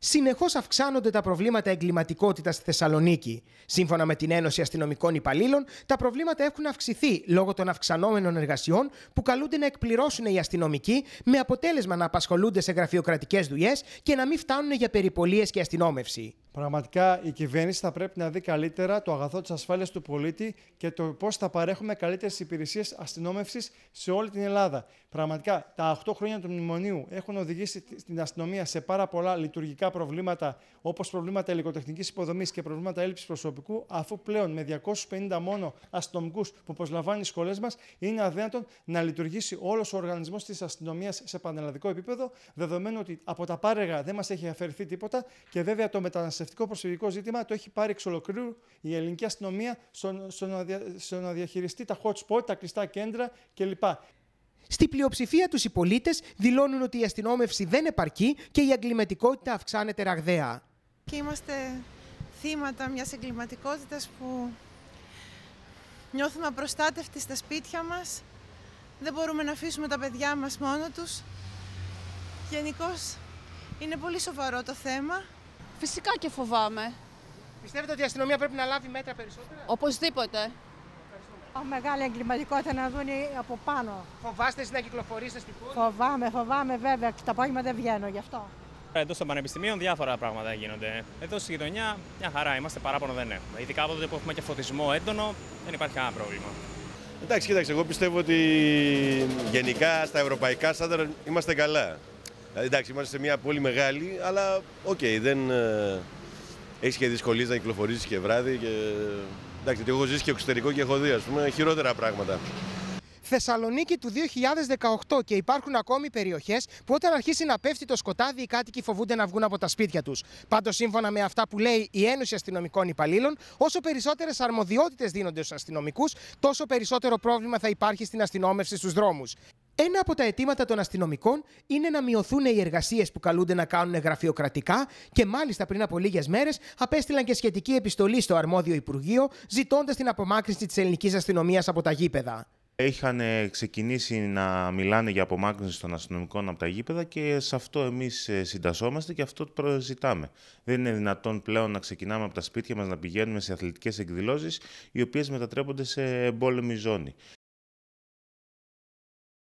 Συνεχώς αυξάνονται τα προβλήματα εγκληματικότητας στη Θεσσαλονίκη. Σύμφωνα με την Ένωση Αστυνομικών Υπαλλήλων, τα προβλήματα έχουν αυξηθεί λόγω των αυξανόμενων εργασιών που καλούνται να εκπληρώσουν οι αστυνομικοί, με αποτέλεσμα να απασχολούνται σε γραφειοκρατικές δουλειές και να μην φτάνουν για περιπολίες και αστυνόμευση. Πραγματικά η κυβέρνηση θα πρέπει να δει καλύτερα το αγαθό της ασφάλειας του πολίτη και το πώς θα παρέχουμε καλύτερες υπηρεσίες αστυνόμευσης σε όλη την Ελλάδα. Πραγματικά τα 8 χρόνια του μνημονίου έχουν οδηγήσει την αστυνομία σε πάρα πολλά λειτουργικά προβλήματα, όπως προβλήματα υλικοτεχνικής υποδομής και προβλήματα έλλειψης προσωπικού, αφού πλέον με 250 μόνο αστυνομικούς που προσλαμβάνει οι σχολές μας, είναι αδύνατον να λειτουργήσει όλος ο οργανισμός της αστυνομίας σε πανελλαδικό επίπεδο, δεδομένου ότι από τα πάρεγα δεν μας έχει αφαιρεθεί τίποτα και βέβαια το μεταναστευτικό εκπαιδευτικό προσφυγικό ζήτημα το έχει πάρει εξ ολοκλήρου η ελληνική αστυνομία στο, στο, να, διαχειριστεί τα hot spot, τα κλειστά κέντρα κλπ. Στη πλειοψηφία τους οι πολίτες δηλώνουν ότι η αστυνόμευση δεν επαρκεί και η εγκληματικότητα αυξάνεται ραγδαία. Και είμαστε θύματα μιας εγκληματικότητας που νιώθουμε απροστάτευτοι στα σπίτια μας. Δεν μπορούμε να αφήσουμε τα παιδιά μας μόνο τους. Γενικώς είναι πολύ σοβαρό το θέμα. Φυσικά και φοβάμαι. Πιστεύετε ότι η αστυνομία πρέπει να λάβει μέτρα περισσότερα. Οπωσδήποτε. Ο μεγάλη εγκληματικότητα να δουν από πάνω. Φοβάστε να κυκλοφορήσετε στην πόλη. Φοβάμαι, φοβάμαι βέβαια. το απόγευμα δεν βγαίνω γι' αυτό. Εδώ στο πανεπιστημίων διάφορα πράγματα γίνονται. Εδώ στη γειτονιά μια χαρά είμαστε, παράπονο δεν έχουμε. Ειδικά από τότε που έχουμε και φωτισμό έντονο, δεν υπάρχει κανένα πρόβλημα. Εντάξει, κοίταξε, εγώ πιστεύω ότι γενικά στα ευρωπαϊκά στάνταρ είμαστε καλά. Δηλαδή, εντάξει, είμαστε σε μια πόλη μεγάλη, αλλά οκ, okay, δεν. Ε, έχει και δυσκολίες να κυκλοφορήσεις και βράδυ. Και... Εντάξει, εγώ έχω ζήσει και εξωτερικό και έχω δει, ας πούμε, χειρότερα πράγματα. Θεσσαλονίκη του 2018 και υπάρχουν ακόμη περιοχές που όταν αρχίσει να πέφτει το σκοτάδι, οι κάτοικοι φοβούνται να βγουν από τα σπίτια τους. Πάντως, σύμφωνα με αυτά που λέει η Ένωση Αστυνομικών Υπαλλήλων, όσο περισσότερες αρμοδιότητες δίνονται στους αστυνομικούς, τόσο περισσότερο πρόβλημα θα υπάρχει στην αστυνόμευση στους δρόμους. Ένα από τα αιτήματα των αστυνομικών είναι να μειωθούν οι εργασίες που καλούνται να κάνουν γραφειοκρατικά και μάλιστα πριν από λίγες μέρες απέστειλαν και σχετική επιστολή στο αρμόδιο Υπουργείο ζητώντας την απομάκρυνση της ελληνικής αστυνομίας από τα γήπεδα. Είχαν ξεκινήσει να μιλάνε για απομάκρυνση των αστυνομικών από τα γήπεδα και σε αυτό εμείς ε, συντασσόμαστε και αυτό το προζητάμε. Δεν είναι δυνατόν πλέον να ξεκινάμε από τα σπίτια μας να πηγαίνουμε σε αθλητικές εκδηλώσεις, οι οποίες μετατρέπονται σε εμπόλεμη ζώνη.